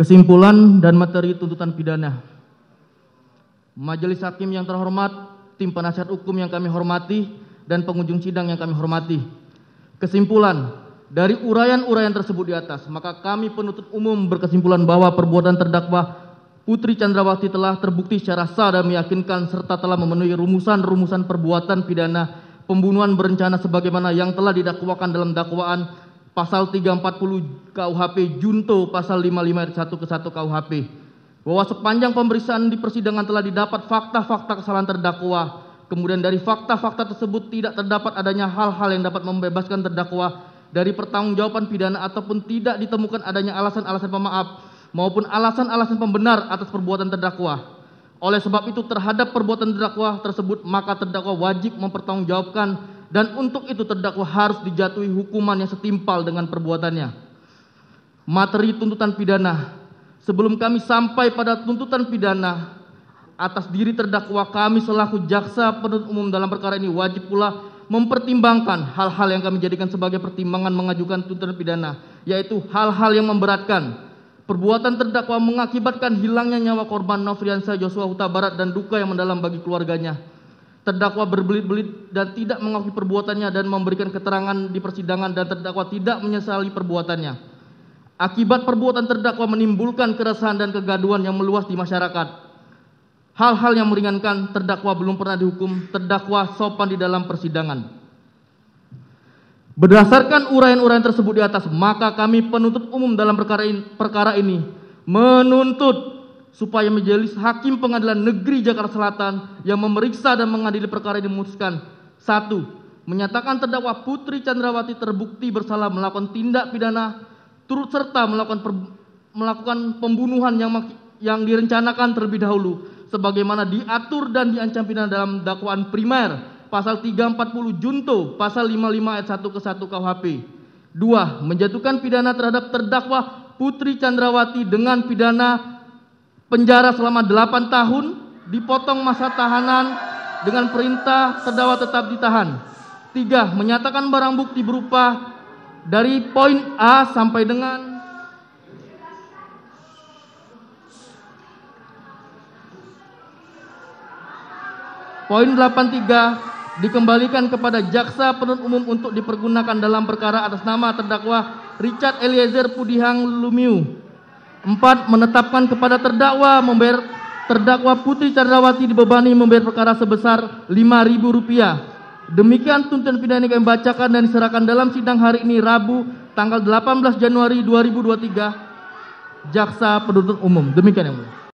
Kesimpulan dan materi tuntutan pidana. Majelis hakim yang terhormat, tim penasihat hukum yang kami hormati, dan pengunjung sidang yang kami hormati. Kesimpulan, dari urayan-urayan tersebut di atas, maka kami penuntut umum berkesimpulan bahwa perbuatan terdakwa Putri Chandrawati telah terbukti secara sah dan meyakinkan serta telah memenuhi rumusan-rumusan perbuatan pidana pembunuhan berencana sebagaimana yang telah didakwakan dalam dakwaan pasal 340 KUHP junto pasal 551 ke 1 KUHP bahwa sepanjang pemeriksaan di persidangan telah didapat fakta-fakta kesalahan terdakwa kemudian dari fakta-fakta tersebut tidak terdapat adanya hal-hal yang dapat membebaskan terdakwa dari pertanggungjawaban pidana ataupun tidak ditemukan adanya alasan-alasan pemaaf maupun alasan-alasan pembenar atas perbuatan terdakwa oleh sebab itu terhadap perbuatan terdakwa tersebut maka terdakwa wajib mempertanggungjawabkan dan untuk itu terdakwa harus dijatuhi hukuman yang setimpal dengan perbuatannya. Materi tuntutan pidana sebelum kami sampai pada tuntutan pidana atas diri terdakwa kami selaku jaksa penuntut umum dalam perkara ini wajib pula mempertimbangkan hal-hal yang kami jadikan sebagai pertimbangan mengajukan tuntutan pidana yaitu hal-hal yang memberatkan Perbuatan terdakwa mengakibatkan hilangnya nyawa korban Nofriansyah Joshua Huta Barat dan duka yang mendalam bagi keluarganya terdakwa berbelit-belit dan tidak mengakui perbuatannya dan memberikan keterangan di persidangan dan terdakwa tidak menyesali perbuatannya. Akibat perbuatan terdakwa menimbulkan keresahan dan kegaduhan yang meluas di masyarakat. Hal-hal yang meringankan terdakwa belum pernah dihukum, terdakwa sopan di dalam persidangan. Berdasarkan uraian-uraian tersebut di atas, maka kami penuntut umum dalam perkara ini, perkara ini menuntut supaya majelis hakim pengadilan negeri Jakarta Selatan yang memeriksa dan mengadili perkara ini memutuskan satu menyatakan terdakwa Putri Chandrawati terbukti bersalah melakukan tindak pidana turut serta melakukan per, melakukan pembunuhan yang yang direncanakan terlebih dahulu sebagaimana diatur dan diancam pidana dalam dakwaan primer pasal 340 junto pasal 55 ayat 1 ke 1 KUHP. 2. Menjatuhkan pidana terhadap terdakwa Putri Chandrawati dengan pidana penjara selama 8 tahun dipotong masa tahanan dengan perintah terdakwa tetap ditahan. Tiga, menyatakan barang bukti berupa dari poin A sampai dengan Poin 83 dikembalikan kepada jaksa penuntut umum untuk dipergunakan dalam perkara atas nama terdakwa Richard Eliezer Pudihang Lumiu Empat, menetapkan kepada terdakwa membayar terdakwa Putri Candrawati dibebani membayar perkara sebesar Rp5.000. Demikian tuntutan pidana yang kami bacakan dan diserahkan dalam sidang hari ini Rabu tanggal 18 Januari 2023 Jaksa Penuntut Umum. Demikian yang mulia.